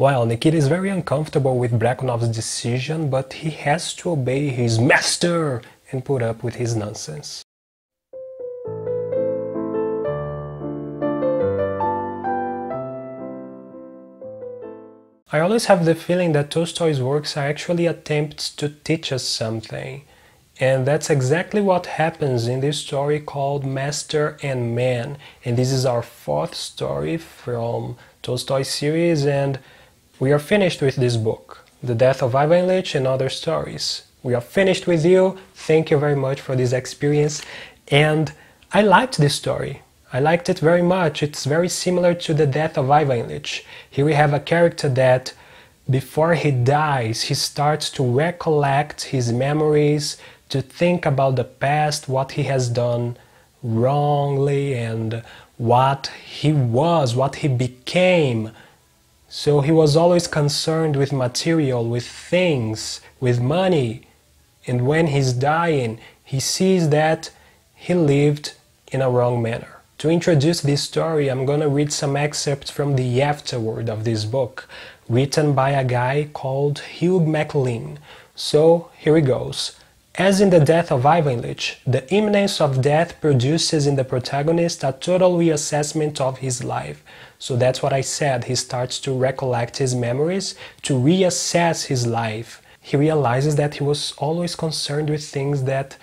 While Nikita is very uncomfortable with Brekhunov's decision, but he has to obey his master and put up with his nonsense. I always have the feeling that Tolstoy's works are actually attempts to teach us something. And that's exactly what happens in this story called Master and Man. And this is our fourth story from Tolstoy series and we are finished with this book, The Death of Ivan Lich and Other Stories. We are finished with you. Thank you very much for this experience. And I liked this story. I liked it very much. It's very similar to The Death of Ivan Lich. Here we have a character that before he dies, he starts to recollect his memories, to think about the past, what he has done wrongly, and what he was, what he became so he was always concerned with material, with things, with money. And when he's dying, he sees that he lived in a wrong manner. To introduce this story, I'm gonna read some excerpts from the afterword of this book, written by a guy called Hugh MacLean. So here he goes. As in the death of Ivan Lich, the imminence of death produces in the protagonist a total reassessment of his life. So that's what I said, he starts to recollect his memories, to reassess his life. He realizes that he was always concerned with things that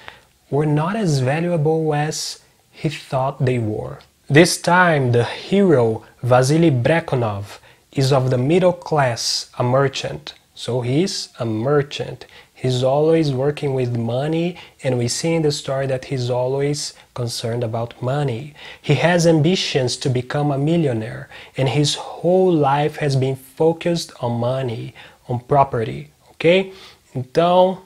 were not as valuable as he thought they were. This time, the hero, Vasily Brekhonov is of the middle class, a merchant. So he's a merchant. He's always working with money, and we see in the story that he's always concerned about money. He has ambitions to become a millionaire, and his whole life has been focused on money, on property. Ok? Então,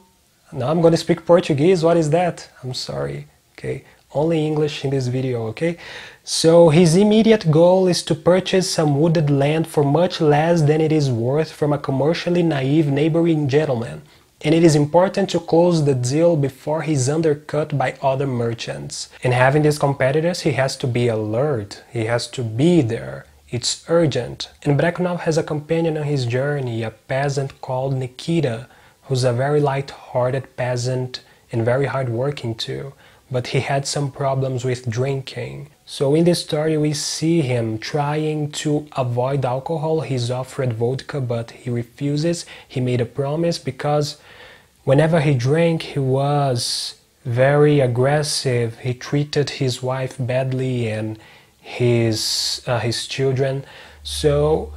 now I'm going to speak Portuguese. What is that? I'm sorry. Okay? Only English in this video, okay? So his immediate goal is to purchase some wooded land for much less than it is worth from a commercially naive neighboring gentleman and it is important to close the deal before he's undercut by other merchants. And having these competitors, he has to be alert, he has to be there. It's urgent. And Brekhnov has a companion on his journey, a peasant called Nikita, who's a very light-hearted peasant and very hardworking too but he had some problems with drinking. So in the story we see him trying to avoid alcohol, he's offered vodka but he refuses, he made a promise because whenever he drank he was very aggressive, he treated his wife badly and his, uh, his children. So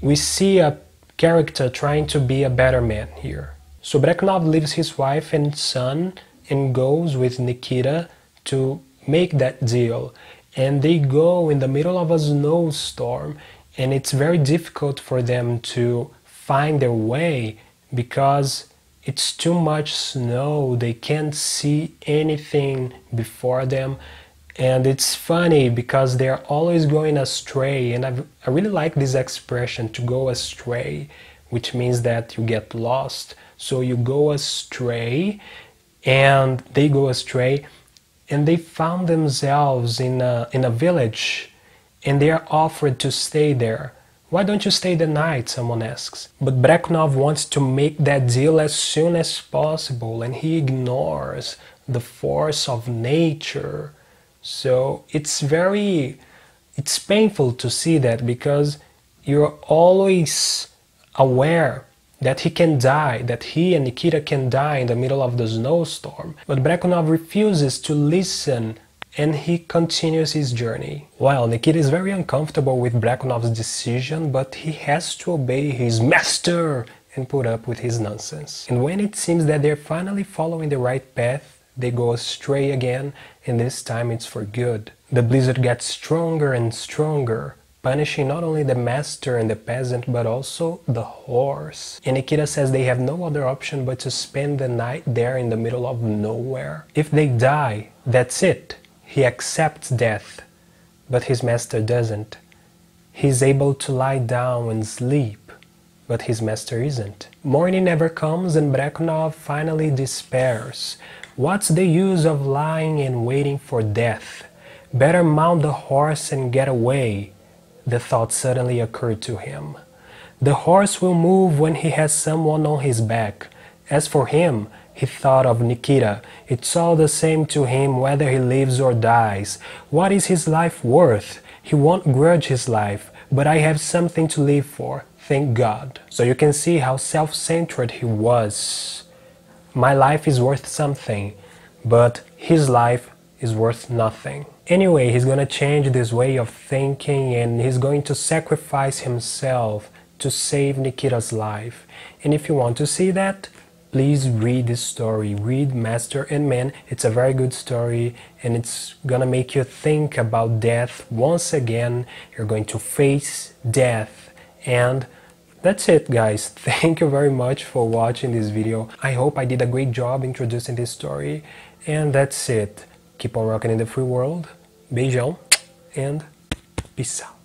we see a character trying to be a better man here. So Breknov leaves his wife and son and goes with Nikita to make that deal. And they go in the middle of a snowstorm, and it's very difficult for them to find their way because it's too much snow, they can't see anything before them. And it's funny because they're always going astray, and I've, i really like this expression to go astray, which means that you get lost. So you go astray, and they go astray and they found themselves in a, in a village and they are offered to stay there. Why don't you stay the night? Someone asks. But Breknov wants to make that deal as soon as possible and he ignores the force of nature. So it's very it's painful to see that because you're always aware that he can die, that he and Nikita can die in the middle of the snowstorm. But Brekhonov refuses to listen and he continues his journey. While Nikita is very uncomfortable with Brekhonov's decision, but he has to obey his master and put up with his nonsense. And when it seems that they're finally following the right path, they go astray again, and this time it's for good. The blizzard gets stronger and stronger punishing not only the master and the peasant, but also the horse. And says they have no other option but to spend the night there in the middle of nowhere. If they die, that's it. He accepts death, but his master doesn't. He's able to lie down and sleep, but his master isn't. Morning never comes and Breknov finally despairs. What's the use of lying and waiting for death? Better mount the horse and get away the thought suddenly occurred to him. The horse will move when he has someone on his back. As for him, he thought of Nikita. It's all the same to him whether he lives or dies. What is his life worth? He won't grudge his life, but I have something to live for, thank God. So you can see how self centered he was. My life is worth something, but his life is worth nothing. Anyway, he's going to change this way of thinking and he's going to sacrifice himself to save Nikita's life. And if you want to see that, please read this story. Read Master and Man. It's a very good story and it's gonna make you think about death once again. You're going to face death. And that's it, guys. Thank you very much for watching this video. I hope I did a great job introducing this story. And that's it. Keep on rocking in the free world. Beijão and peace out.